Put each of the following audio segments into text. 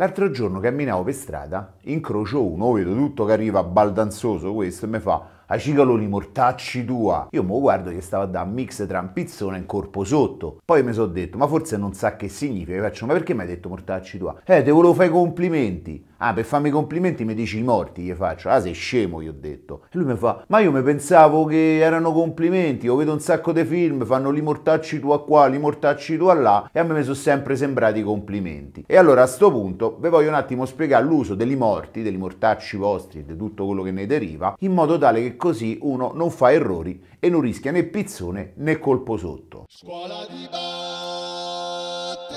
L'altro giorno camminavo per strada, incrocio uno, vedo tutto che arriva baldanzoso questo e mi fa «A cicaloni mortacci tua!» Io mi guardo che stava da un mix tra un pizzone e un corpo sotto. Poi mi sono detto «Ma forse non sa che significa». Io faccio «Ma perché mi hai detto mortacci tua?» «Eh, te volevo fare i complimenti!» Ah, per farmi i complimenti mi dici i morti, gli faccio. Ah, sei scemo, gli ho detto. E lui mi fa, ma io mi pensavo che erano complimenti, io vedo un sacco di film, fanno li mortacci tu a qua, li mortacci tu a là, e a me mi sono sempre sembrati complimenti. E allora a sto punto vi voglio un attimo spiegare l'uso degli morti, degli mortacci vostri e di tutto quello che ne deriva, in modo tale che così uno non fa errori e non rischia né pizzone né colpo sotto. Scuola di batte,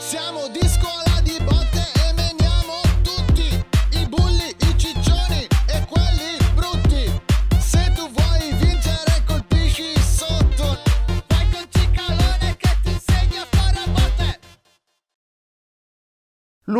siamo di scuola!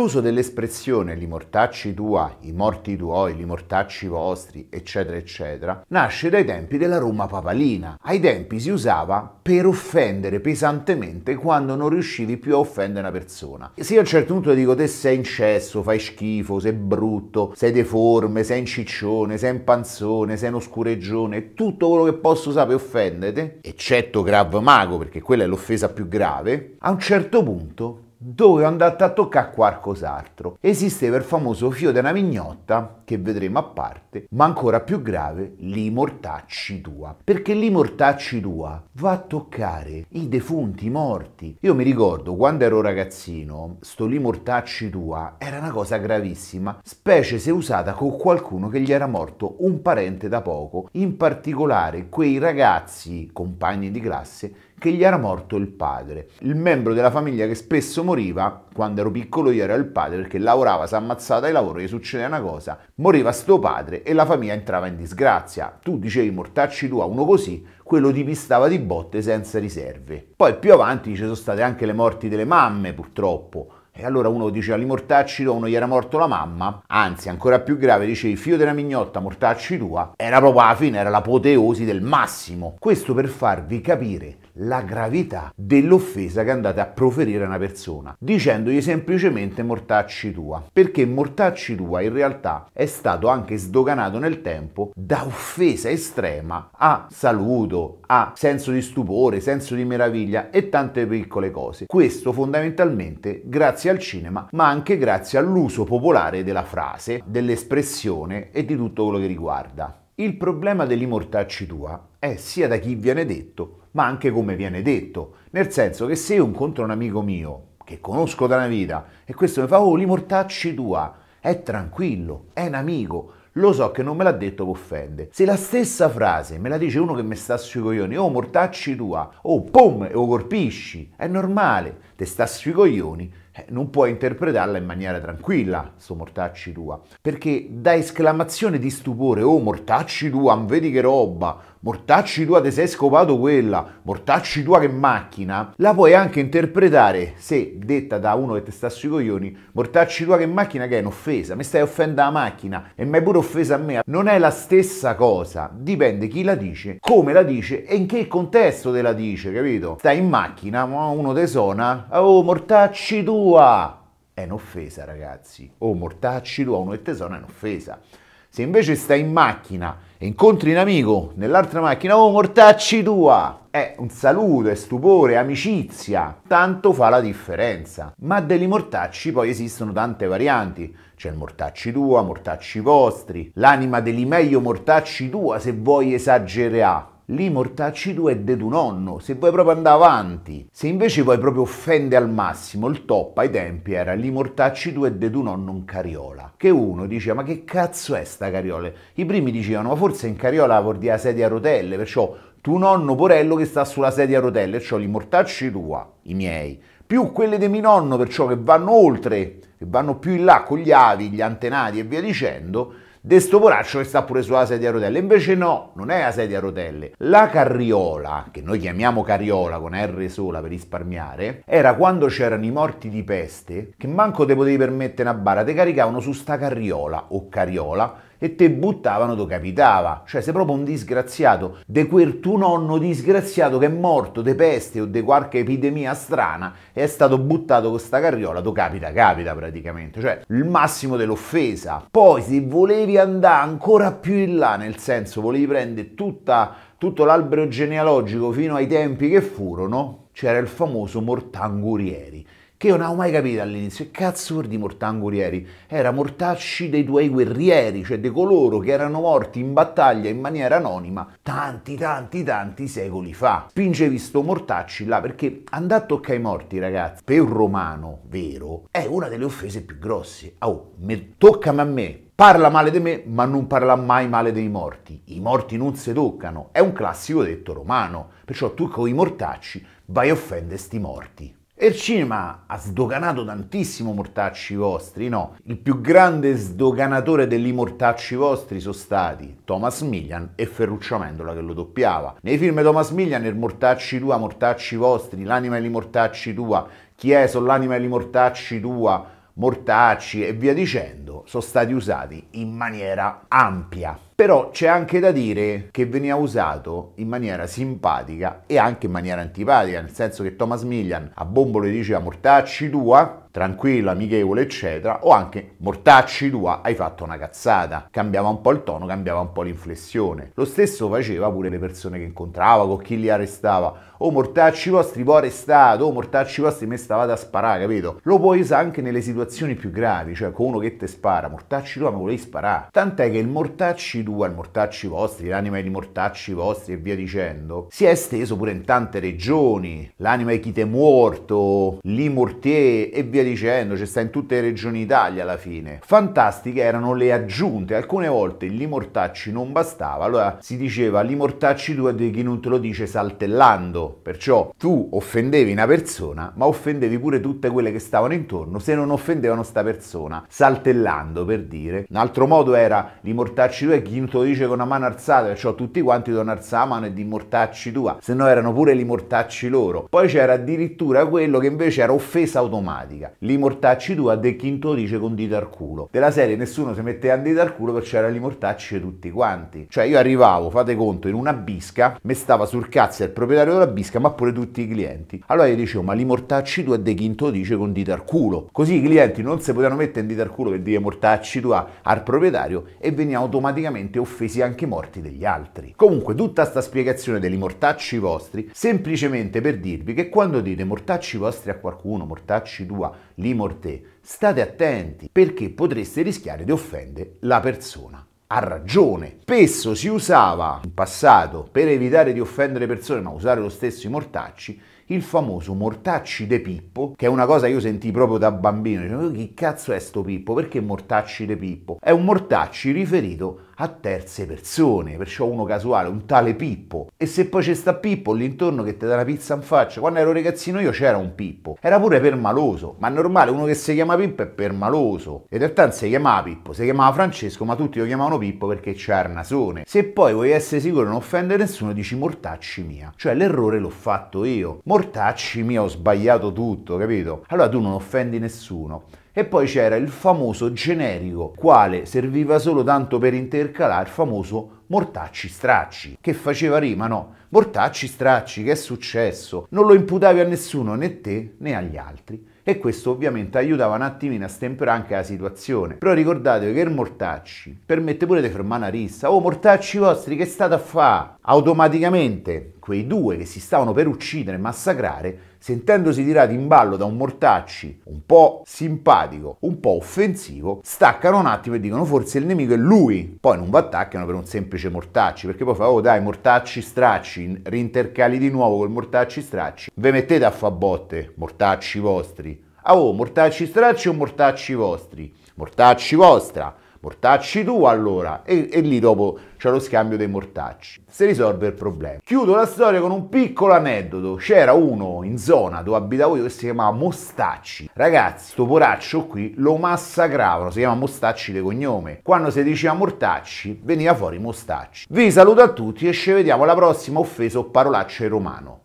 l'uso dell'espressione li mortacci tua, i morti tuoi, li mortacci vostri, eccetera, eccetera, nasce dai tempi della Roma papalina. Ai tempi si usava per offendere pesantemente quando non riuscivi più a offendere una persona. E Se io a un certo punto ti dico te sei incesso, fai schifo, sei brutto, sei deforme, sei inciccione, sei impanzone, sei uno scureggione, tutto quello che posso usare per offendere, eccetto grav Mago perché quella è l'offesa più grave, a un certo punto dove andate a toccare qualcos'altro. Esisteva il famoso fio della mignotta, che vedremo a parte, ma ancora più grave, l'immortacci tua. Perché l'immortacci tua va a toccare i defunti, i morti. Io mi ricordo quando ero ragazzino, sto l'immortacci tua era una cosa gravissima, specie se usata con qualcuno che gli era morto un parente da poco, in particolare quei ragazzi, compagni di classe, che gli era morto il padre. Il membro della famiglia che spesso moriva, quando ero piccolo io ero il padre perché lavorava, si ammazzava ai lavori, gli succedeva una cosa, moriva sto padre e la famiglia entrava in disgrazia. Tu dicevi mortacci tu a uno così, quello ti pistava di botte senza riserve. Poi più avanti ci sono state anche le morti delle mamme purtroppo. E allora uno diceva li mortacci tua, uno gli era morto la mamma, anzi ancora più grave dicevi figlio della mignotta mortacci tua, era proprio la fine, era l'apoteosi del massimo. Questo per farvi capire la gravità dell'offesa che andate a proferire a una persona, dicendogli semplicemente mortacci tua, perché mortacci tua in realtà è stato anche sdoganato nel tempo da offesa estrema a saluto, a senso di stupore, senso di meraviglia e tante piccole cose. Questo fondamentalmente grazie al cinema, ma anche grazie all'uso popolare della frase, dell'espressione e di tutto quello che riguarda. Il problema dell'immortacci tua è sia da chi viene detto ma anche come viene detto. Nel senso che se io incontro un amico mio, che conosco da una vita, e questo mi fa, oh, li mortacci tua, è tranquillo, è un amico, lo so che non me l'ha detto che offende. Se la stessa frase me la dice uno che mi sta sui coglioni, oh mortacci tua, oh pom, e lo colpisci, è normale, te sta sui coglioni, eh, non puoi interpretarla in maniera tranquilla, sto mortacci tua. Perché da esclamazione di stupore, oh mortacci tua, vedi che roba, mortacci tua te sei scopato quella, mortacci tua che macchina, la puoi anche interpretare, se detta da uno che ti sta sui coglioni, mortacci tua che macchina che è un'offesa, mi stai offendendo la macchina e mi hai pure offesa a me. Non è la stessa cosa, dipende chi la dice, come la dice e in che contesto te la dice, capito? Stai in macchina, uno te suona, oh mortacci tua! È un'offesa ragazzi, oh mortacci tua, uno che te suona è un'offesa. Se invece stai in macchina incontri un amico nell'altra macchina, oh mortacci tua! Eh, un saluto, è stupore, amicizia, tanto fa la differenza. Ma degli mortacci poi esistono tante varianti. C'è il mortacci tua, mortacci vostri, l'anima degli meglio mortacci tua se vuoi esagerare lì mortacci tu è de tu nonno, se vuoi proprio andare avanti. Se invece vuoi proprio offende al massimo, il top ai tempi era lì mortacci tu è de tu nonno in cariola. Che uno diceva, ma che cazzo è sta cariola? I primi dicevano, ma forse in cariola vuol dire sedia a rotelle, perciò tu nonno Porello che sta sulla sedia a rotelle, perciò li mortacci tua, i miei, più quelli di mio nonno, perciò che vanno oltre, che vanno più in là con gli avi, gli antenati e via dicendo, De sto poraccio che sta pure sulla sedia a rotelle. Invece no, non è la sedia a rotelle. La carriola, che noi chiamiamo carriola con R sola per risparmiare, era quando c'erano i morti di peste che manco te potevi permettere una bara, te caricavano su sta carriola o carriola e te buttavano dove capitava. Cioè sei proprio un disgraziato, de quel tuo nonno disgraziato che è morto di peste o di qualche epidemia strana e è stato buttato con sta carriola, tu capita capita praticamente, cioè il massimo dell'offesa. Poi se volevi andare ancora più in là, nel senso volevi prendere tutta, tutto l'albero genealogico fino ai tempi che furono, c'era il famoso Mortangurieri che io non avevo mai capito all'inizio. Che cazzo di mortangurieri? Era mortacci dei tuoi guerrieri, cioè di coloro che erano morti in battaglia in maniera anonima tanti, tanti, tanti secoli fa. Spingevi sto mortacci là perché andare a toccare i morti, ragazzi, per un romano vero, è una delle offese più grosse. Oh, toccami a me, parla male di me, ma non parla mai male dei morti. I morti non si toccano, è un classico detto romano. Perciò tu con i mortacci vai a offendere sti morti. E il cinema ha sdoganato tantissimo mortacci vostri, no? Il più grande sdoganatore degli mortacci vostri sono stati Thomas Millian e Ferruccio Amendola che lo doppiava. Nei film Thomas Millian il mortacci tua, mortacci vostri, l'anima e li mortacci tua, chieso, l'anima e li mortacci tua, mortacci e via dicendo, sono stati usati in maniera ampia però c'è anche da dire che veniva usato in maniera simpatica e anche in maniera antipatica, nel senso che Thomas Millian a Bombolo diceva mortacci tua, tranquillo, amichevole, eccetera, o anche mortacci tua, hai fatto una cazzata. Cambiava un po' il tono, cambiava un po' l'inflessione. Lo stesso faceva pure le persone che incontrava, con chi li arrestava o oh, mortacci vostri, vuoi arrestato, o oh, mortacci vostri, me stavate a sparare, capito? Lo puoi usare anche nelle situazioni più gravi, cioè con uno che te spara, mortacci tua, ma volevi sparare. Tant'è che il mortacci tua, il mortacci vostri, l'anima di mortacci vostri e via dicendo, si è esteso pure in tante regioni. L'anima di chi te è morto, l'immortier e via dicendo, c'è cioè sta in tutte le regioni d'Italia alla fine. Fantastiche erano le aggiunte, alcune volte l'immortacci non bastava, allora si diceva l'immortacci tua di chi non te lo dice saltellando Perciò tu offendevi una persona, ma offendevi pure tutte quelle che stavano intorno se non offendevano sta persona, saltellando per dire. Un altro modo era di mortacci tu e chi lo dice con una mano alzata, perciò tutti quanti devono alzare la mano e di mortarci tua, se no erano pure li mortacci loro. Poi c'era addirittura quello che invece era offesa automatica, li mortacci tua de chi lo dice con dito al culo. Della serie nessuno si metteva a dita al culo perciò era li mortacci tutti quanti. Cioè io arrivavo, fate conto, in una bisca, mi stava sul cazzo il proprietario della bisca, capisca, ma pure tutti i clienti. Allora gli dicevo, ma li mortacci tu a De Quinto dice con dita al culo. Così i clienti non si potevano mettere in dita al culo per dire mortacci tu a, al proprietario e venivano automaticamente offesi anche i morti degli altri. Comunque tutta sta spiegazione degli mortacci vostri, semplicemente per dirvi che quando dite mortacci vostri a qualcuno, mortacci tua, li morte, state attenti perché potreste rischiare di offendere la persona ha ragione. Spesso si usava in passato, per evitare di offendere persone, ma usare lo stesso i mortacci, il famoso mortacci de Pippo, che è una cosa che io sentii proprio da bambino, dicevo, chi cazzo è sto Pippo? Perché mortacci de Pippo? È un mortacci riferito a terze persone, perciò uno casuale, un tale Pippo. E se poi c'è sta Pippo lì intorno che ti dà la pizza in faccia, quando ero ragazzino io c'era un Pippo, era pure permaloso, ma è normale, uno che si chiama Pippo è permaloso. In realtà non si chiamava Pippo, si chiamava Francesco, ma tutti lo chiamavano Pippo perché c'è Arnasone. Se poi vuoi essere sicuro di non offendere nessuno, dici mortacci mia, cioè l'errore l'ho fatto io. Mortacci mia, ho sbagliato tutto, capito? Allora tu non offendi nessuno. E poi c'era il famoso generico, quale serviva solo tanto per intercalare il famoso Mortacci Stracci, che faceva rima, no? Mortacci Stracci, che è successo? Non lo imputavi a nessuno, né te né agli altri. E questo ovviamente aiutava un attimino a stemperare anche la situazione. Però ricordatevi che il Mortacci permette pure di fermare una rissa. Oh, Mortacci vostri, che state a fare? Automaticamente quei due che si stavano per uccidere e massacrare sentendosi tirati in ballo da un mortacci un po' simpatico, un po' offensivo, staccano un attimo e dicono forse il nemico è lui. Poi non va attaccano per un semplice mortacci, perché poi fa oh dai mortacci stracci, rintercali di nuovo col mortacci stracci, ve mettete a fa botte, mortacci vostri. Ah oh, mortacci stracci o mortacci vostri? Mortacci vostra. Mortacci tu allora. E, e lì dopo c'è lo scambio dei mortacci. Si risolve il problema. Chiudo la storia con un piccolo aneddoto. C'era uno in zona dove abitavo io che si chiamava Mostacci. Ragazzi, sto poraccio qui lo massacravano. Si chiama Mostacci di cognome. Quando si diceva Mortacci, veniva fuori Mostacci. Vi saluto a tutti e ci vediamo alla prossima offesa o parolaccia in romano.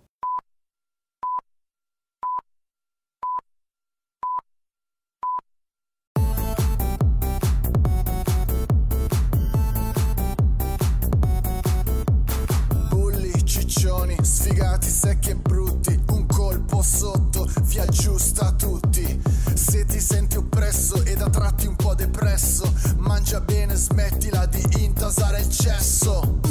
giusta a tutti. Se ti senti oppresso ed a tratti un po' depresso, mangia bene, smettila di intasare il cesso.